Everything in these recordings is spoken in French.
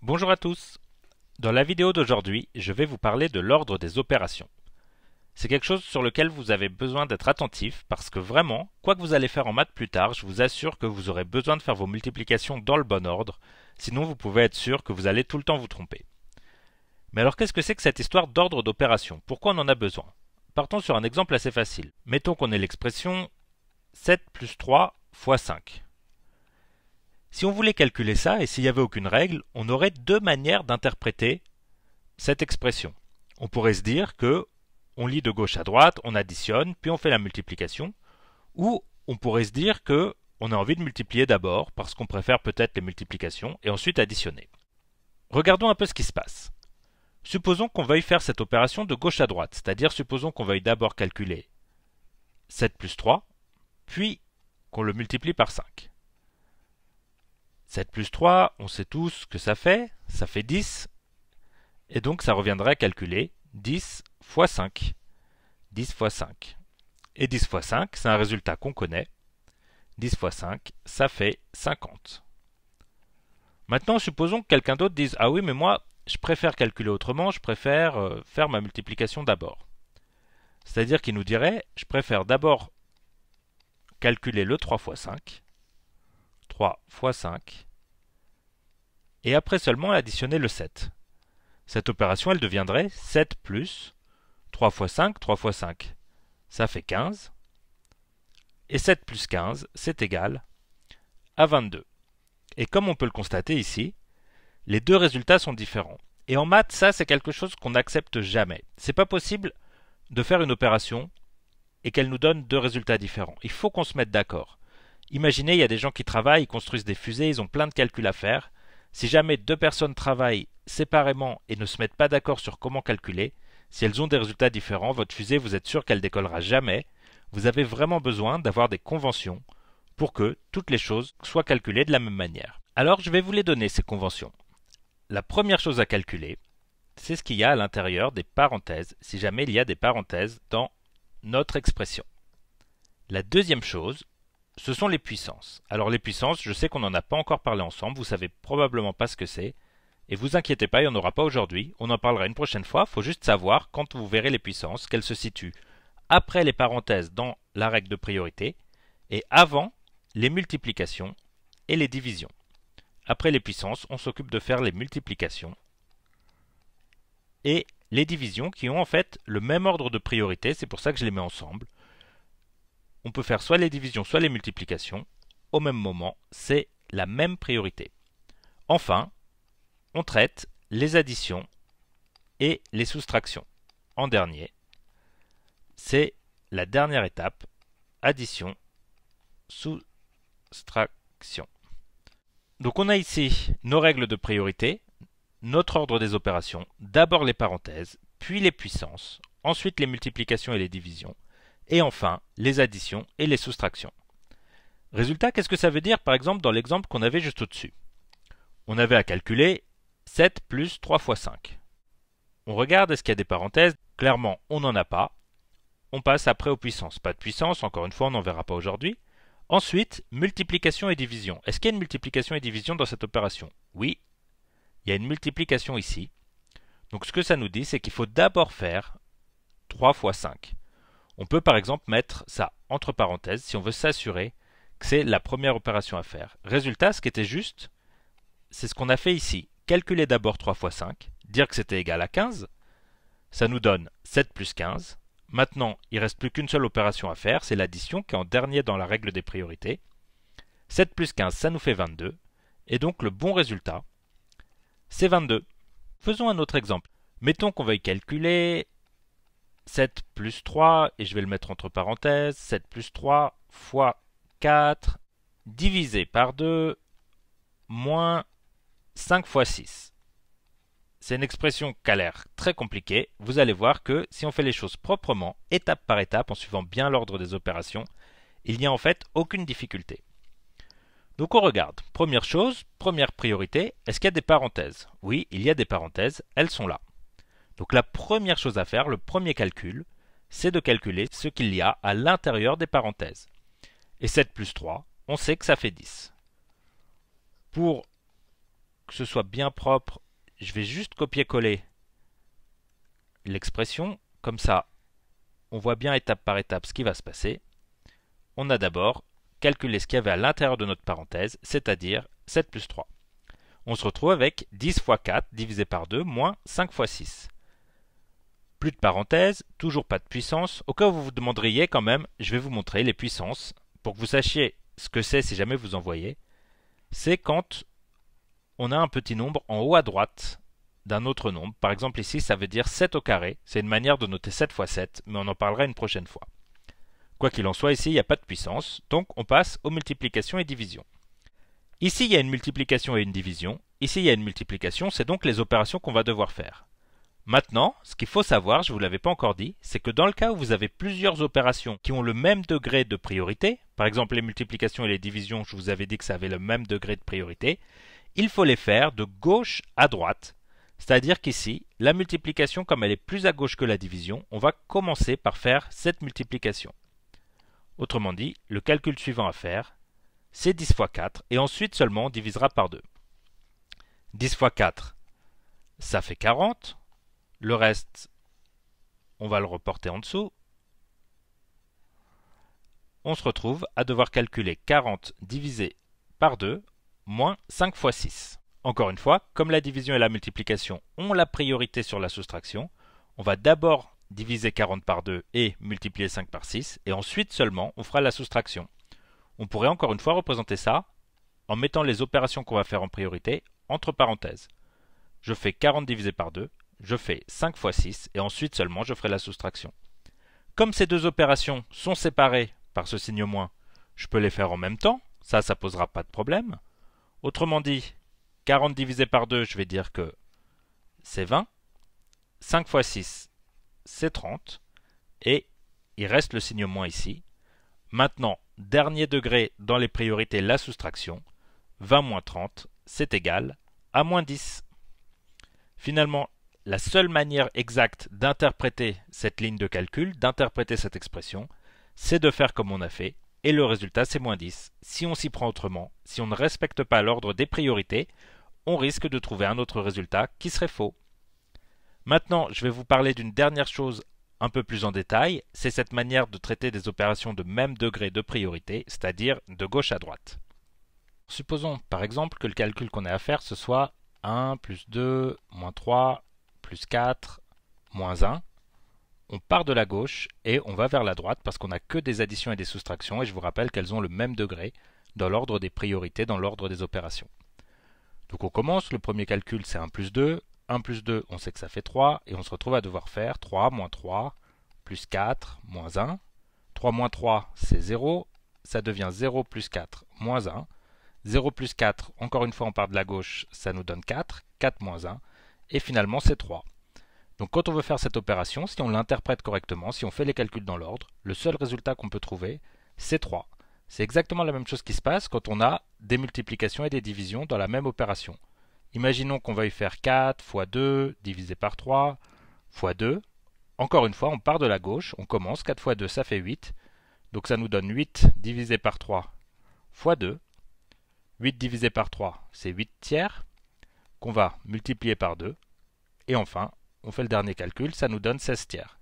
Bonjour à tous. Dans la vidéo d'aujourd'hui, je vais vous parler de l'ordre des opérations. C'est quelque chose sur lequel vous avez besoin d'être attentif parce que vraiment, quoi que vous allez faire en maths plus tard, je vous assure que vous aurez besoin de faire vos multiplications dans le bon ordre, sinon vous pouvez être sûr que vous allez tout le temps vous tromper. Mais alors qu'est-ce que c'est que cette histoire d'ordre d'opération Pourquoi on en a besoin Partons sur un exemple assez facile. Mettons qu'on ait l'expression 7 plus 3 fois 5. Si on voulait calculer ça, et s'il n'y avait aucune règle, on aurait deux manières d'interpréter cette expression. On pourrait se dire que on lit de gauche à droite, on additionne, puis on fait la multiplication, ou on pourrait se dire que on a envie de multiplier d'abord parce qu'on préfère peut-être les multiplications et ensuite additionner. Regardons un peu ce qui se passe. Supposons qu'on veuille faire cette opération de gauche à droite, c'est-à-dire supposons qu'on veuille d'abord calculer 7 plus 3, puis qu'on le multiplie par 5. 7 plus 3, on sait tous ce que ça fait, ça fait 10, et donc ça reviendrait à calculer 10 fois 5. 10 fois 5. Et 10 fois 5, c'est un résultat qu'on connaît. 10 fois 5, ça fait 50. Maintenant, supposons que quelqu'un d'autre dise Ah oui, mais moi, je préfère calculer autrement, je préfère euh, faire ma multiplication d'abord. C'est-à-dire qu'il nous dirait Je préfère d'abord calculer le 3 fois 5, 3 x 5, et après seulement additionner le 7. Cette opération, elle deviendrait 7 plus 3 fois 5, 3 fois 5, ça fait 15, et 7 plus 15, c'est égal à 22. Et comme on peut le constater ici, les deux résultats sont différents. Et en maths, ça c'est quelque chose qu'on n'accepte jamais. C'est pas possible de faire une opération et qu'elle nous donne deux résultats différents. Il faut qu'on se mette d'accord. Imaginez, il y a des gens qui travaillent, ils construisent des fusées, ils ont plein de calculs à faire. Si jamais deux personnes travaillent séparément et ne se mettent pas d'accord sur comment calculer, si elles ont des résultats différents, votre fusée, vous êtes sûr qu'elle décollera jamais. Vous avez vraiment besoin d'avoir des conventions pour que toutes les choses soient calculées de la même manière. Alors, je vais vous les donner, ces conventions. La première chose à calculer, c'est ce qu'il y a à l'intérieur des parenthèses, si jamais il y a des parenthèses dans notre expression. La deuxième chose, ce sont les puissances. Alors les puissances, je sais qu'on n'en a pas encore parlé ensemble, vous savez probablement pas ce que c'est, et vous inquiétez pas, il n'y en aura pas aujourd'hui, on en parlera une prochaine fois, faut juste savoir quand vous verrez les puissances qu'elles se situent après les parenthèses dans la règle de priorité et avant les multiplications et les divisions. Après les puissances, on s'occupe de faire les multiplications et les divisions qui ont en fait le même ordre de priorité, c'est pour ça que je les mets ensemble on peut faire soit les divisions, soit les multiplications au même moment, c'est la même priorité. Enfin, on traite les additions et les soustractions. En dernier, c'est la dernière étape, addition, soustraction. Donc on a ici nos règles de priorité, notre ordre des opérations, d'abord les parenthèses, puis les puissances, ensuite les multiplications et les divisions, et enfin les additions et les soustractions. Résultat, qu'est-ce que ça veut dire par exemple dans l'exemple qu'on avait juste au-dessus On avait à calculer 7 plus 3 fois 5. On regarde, est-ce qu'il y a des parenthèses Clairement, on n'en a pas. On passe après aux puissances. Pas de puissance, encore une fois, on n'en verra pas aujourd'hui. Ensuite, multiplication et division. Est-ce qu'il y a une multiplication et division dans cette opération Oui, il y a une multiplication ici. Donc ce que ça nous dit, c'est qu'il faut d'abord faire 3 fois 5. On peut par exemple mettre ça entre parenthèses si on veut s'assurer que c'est la première opération à faire. Résultat, ce qui était juste, c'est ce qu'on a fait ici. Calculer d'abord 3 fois 5, dire que c'était égal à 15, ça nous donne 7 plus 15. Maintenant, il reste plus qu'une seule opération à faire, c'est l'addition qui est en dernier dans la règle des priorités. 7 plus 15, ça nous fait 22. Et donc le bon résultat, c'est 22. Faisons un autre exemple. Mettons qu'on veuille calculer 7 plus 3, et je vais le mettre entre parenthèses, 7 plus 3 fois 4 divisé par 2 moins 5 fois 6. C'est une expression qui a l'air très compliquée. Vous allez voir que si on fait les choses proprement, étape par étape, en suivant bien l'ordre des opérations, il n'y a en fait aucune difficulté. Donc on regarde. Première chose, première priorité, est-ce qu'il y a des parenthèses Oui, il y a des parenthèses, elles sont là. Donc la première chose à faire, le premier calcul, c'est de calculer ce qu'il y a à l'intérieur des parenthèses. Et 7 plus 3, on sait que ça fait 10. Pour que ce soit bien propre, je vais juste copier-coller l'expression. Comme ça, on voit bien étape par étape ce qui va se passer. On a d'abord calculé ce qu'il y avait à l'intérieur de notre parenthèse, c'est-à-dire 7 plus 3. On se retrouve avec 10 fois 4 divisé par 2 moins 5 fois 6. Plus de parenthèses, toujours pas de puissance. Au cas où vous vous demanderiez quand même, je vais vous montrer les puissances pour que vous sachiez ce que c'est si jamais vous en voyez, C'est quand on a un petit nombre en haut à droite d'un autre nombre. Par exemple ici, ça veut dire 7 au carré. C'est une manière de noter 7 fois 7, mais on en parlera une prochaine fois. Quoi qu'il en soit, ici, il n'y a pas de puissance, donc on passe aux multiplications et divisions. Ici, il y a une multiplication et une division. Ici, il y a une multiplication, c'est donc les opérations qu'on va devoir faire. Maintenant, ce qu'il faut savoir, je ne vous l'avais pas encore dit, c'est que dans le cas où vous avez plusieurs opérations qui ont le même degré de priorité, par exemple les multiplications et les divisions, je vous avais dit que ça avait le même degré de priorité, il faut les faire de gauche à droite. C'est-à-dire qu'ici, la multiplication, comme elle est plus à gauche que la division, on va commencer par faire cette multiplication. Autrement dit, le calcul suivant à faire, c'est 10 fois 4, et ensuite seulement on divisera par 2. 10 fois 4, ça fait 40. Le reste, on va le reporter en dessous. On se retrouve à devoir calculer 40 divisé par 2 moins 5 fois 6. Encore une fois, comme la division et la multiplication ont la priorité sur la soustraction, on va d'abord diviser 40 par 2 et multiplier 5 par 6, et ensuite seulement on fera la soustraction. On pourrait encore une fois représenter ça en mettant les opérations qu'on va faire en priorité entre parenthèses. Je fais 40 divisé par 2, je fais 5 fois 6 et ensuite seulement je ferai la soustraction. Comme ces deux opérations sont séparées par ce signe moins, je peux les faire en même temps, ça, ça posera pas de problème. Autrement dit, 40 divisé par 2, je vais dire que c'est 20, 5 fois 6, c'est 30, et il reste le signe moins ici. Maintenant, dernier degré dans les priorités, la soustraction, 20 moins 30, c'est égal à moins 10. Finalement, la seule manière exacte d'interpréter cette ligne de calcul, d'interpréter cette expression, c'est de faire comme on a fait, et le résultat c'est moins 10. Si on s'y prend autrement, si on ne respecte pas l'ordre des priorités, on risque de trouver un autre résultat qui serait faux. Maintenant, je vais vous parler d'une dernière chose un peu plus en détail, c'est cette manière de traiter des opérations de même degré de priorité, c'est-à-dire de gauche à droite. Supposons par exemple que le calcul qu'on a à faire ce soit 1 plus 2 moins 3 plus 4, moins 1. On part de la gauche et on va vers la droite parce qu'on n'a que des additions et des soustractions et je vous rappelle qu'elles ont le même degré dans l'ordre des priorités, dans l'ordre des opérations. Donc on commence, le premier calcul c'est 1 plus 2, 1 plus 2 on sait que ça fait 3 et on se retrouve à devoir faire 3 moins 3 plus 4 moins 1. 3 moins 3 c'est 0, ça devient 0 plus 4 moins 1. 0 plus 4, encore une fois on part de la gauche, ça nous donne 4, 4 moins 1, et finalement c'est 3. Donc quand on veut faire cette opération, si on l'interprète correctement, si on fait les calculs dans l'ordre, le seul résultat qu'on peut trouver, c'est 3. C'est exactement la même chose qui se passe quand on a des multiplications et des divisions dans la même opération. Imaginons qu'on veuille faire 4 fois 2 divisé par 3 fois 2. Encore une fois, on part de la gauche, on commence, 4 fois 2 ça fait 8, donc ça nous donne 8 divisé par 3 fois 2. 8 divisé par 3 c'est 8 tiers, qu'on va multiplier par 2. Et enfin, on fait le dernier calcul, ça nous donne 16 tiers.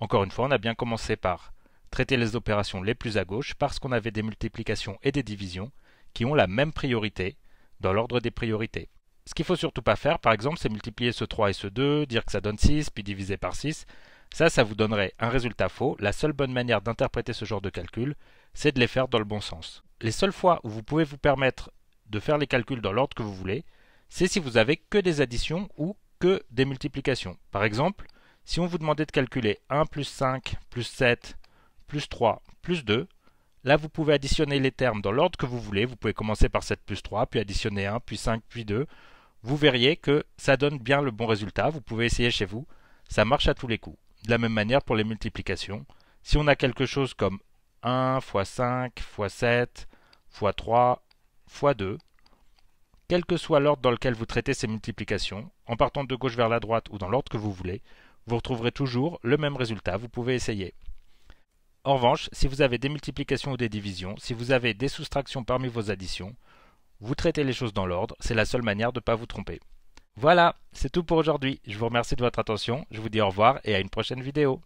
Encore une fois, on a bien commencé par traiter les opérations les plus à gauche parce qu'on avait des multiplications et des divisions qui ont la même priorité dans l'ordre des priorités. Ce qu'il faut surtout pas faire, par exemple, c'est multiplier ce 3 et ce 2, dire que ça donne 6, puis diviser par 6. Ça, ça vous donnerait un résultat faux. La seule bonne manière d'interpréter ce genre de calcul, c'est de les faire dans le bon sens. Les seules fois où vous pouvez vous permettre de faire les calculs dans l'ordre que vous voulez, c'est si vous avez que des additions ou que des multiplications. Par exemple, si on vous demandait de calculer 1 plus 5 plus 7 plus 3 plus 2, là vous pouvez additionner les termes dans l'ordre que vous voulez. Vous pouvez commencer par 7 plus 3, puis additionner 1, puis 5, puis 2. Vous verriez que ça donne bien le bon résultat. Vous pouvez essayer chez vous. Ça marche à tous les coups. De la même manière pour les multiplications. Si on a quelque chose comme 1 x 5 x 7 x 3 x 2, quel que soit l'ordre dans lequel vous traitez ces multiplications, en partant de gauche vers la droite ou dans l'ordre que vous voulez, vous retrouverez toujours le même résultat, vous pouvez essayer. En revanche, si vous avez des multiplications ou des divisions, si vous avez des soustractions parmi vos additions, vous traitez les choses dans l'ordre, c'est la seule manière de ne pas vous tromper. Voilà, c'est tout pour aujourd'hui. Je vous remercie de votre attention, je vous dis au revoir et à une prochaine vidéo.